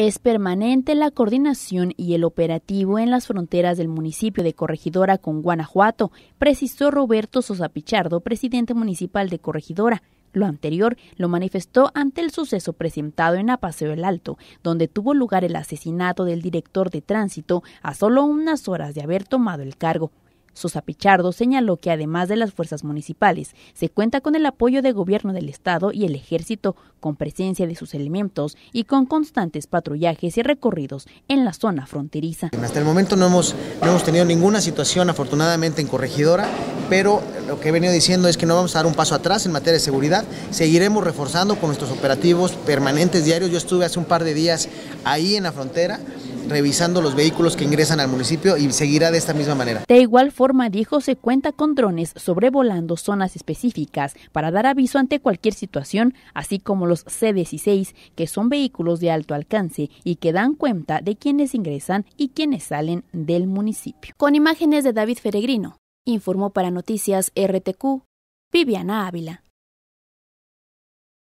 Es permanente la coordinación y el operativo en las fronteras del municipio de Corregidora con Guanajuato, precisó Roberto Sosa Pichardo, presidente municipal de Corregidora. Lo anterior lo manifestó ante el suceso presentado en Apaseo el Alto, donde tuvo lugar el asesinato del director de tránsito a solo unas horas de haber tomado el cargo. Sosa Pichardo señaló que además de las fuerzas municipales, se cuenta con el apoyo del gobierno del Estado y el Ejército, con presencia de sus elementos y con constantes patrullajes y recorridos en la zona fronteriza. Hasta el momento no hemos, no hemos tenido ninguna situación, afortunadamente, en Corregidora, pero lo que he venido diciendo es que no vamos a dar un paso atrás en materia de seguridad, seguiremos reforzando con nuestros operativos permanentes diarios. Yo estuve hace un par de días ahí en la frontera revisando los vehículos que ingresan al municipio y seguirá de esta misma manera. De igual forma, dijo, se cuenta con drones sobrevolando zonas específicas para dar aviso ante cualquier situación, así como los C-16, que son vehículos de alto alcance y que dan cuenta de quienes ingresan y quienes salen del municipio. Con imágenes de David Feregrino, informó para Noticias RTQ, Viviana Ávila.